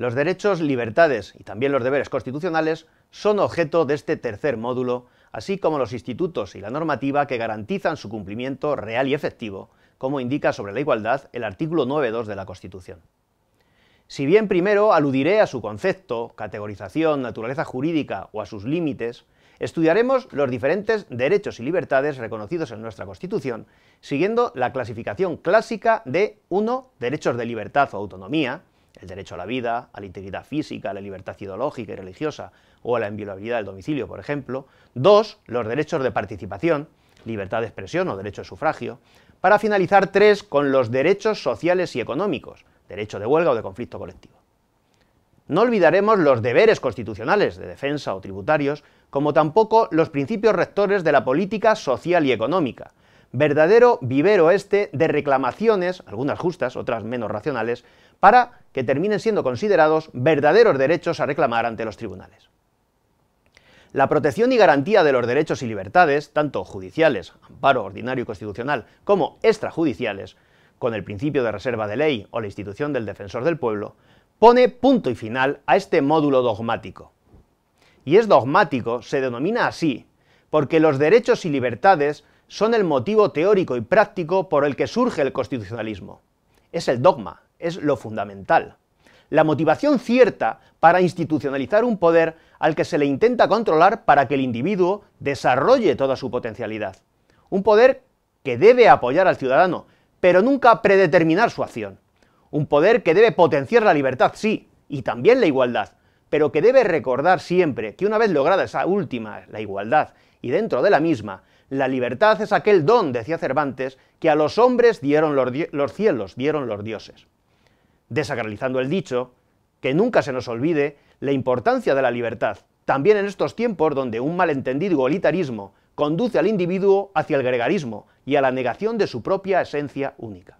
Los derechos, libertades y también los deberes constitucionales son objeto de este tercer módulo, así como los institutos y la normativa que garantizan su cumplimiento real y efectivo, como indica sobre la igualdad el artículo 9.2 de la Constitución. Si bien primero aludiré a su concepto, categorización, naturaleza jurídica o a sus límites, estudiaremos los diferentes derechos y libertades reconocidos en nuestra Constitución, siguiendo la clasificación clásica de 1. Derechos de libertad o autonomía, el derecho a la vida, a la integridad física, a la libertad ideológica y religiosa o a la inviolabilidad del domicilio, por ejemplo. Dos, los derechos de participación, libertad de expresión o derecho de sufragio. Para finalizar, tres, con los derechos sociales y económicos, derecho de huelga o de conflicto colectivo. No olvidaremos los deberes constitucionales de defensa o tributarios, como tampoco los principios rectores de la política social y económica, verdadero vivero este de reclamaciones, algunas justas, otras menos racionales, para que terminen siendo considerados verdaderos derechos a reclamar ante los tribunales. La protección y garantía de los derechos y libertades, tanto judiciales, amparo ordinario y constitucional, como extrajudiciales, con el principio de reserva de ley o la institución del defensor del pueblo, pone punto y final a este módulo dogmático. Y es dogmático, se denomina así, porque los derechos y libertades son el motivo teórico y práctico por el que surge el constitucionalismo. Es el dogma, es lo fundamental. La motivación cierta para institucionalizar un poder al que se le intenta controlar para que el individuo desarrolle toda su potencialidad. Un poder que debe apoyar al ciudadano, pero nunca predeterminar su acción. Un poder que debe potenciar la libertad, sí, y también la igualdad, pero que debe recordar siempre que una vez lograda esa última, la igualdad, y dentro de la misma, la libertad es aquel don, decía Cervantes, que a los hombres dieron los, cielos, dieron los dioses. Desacralizando el dicho, que nunca se nos olvide la importancia de la libertad, también en estos tiempos donde un malentendido igualitarismo conduce al individuo hacia el gregarismo y a la negación de su propia esencia única.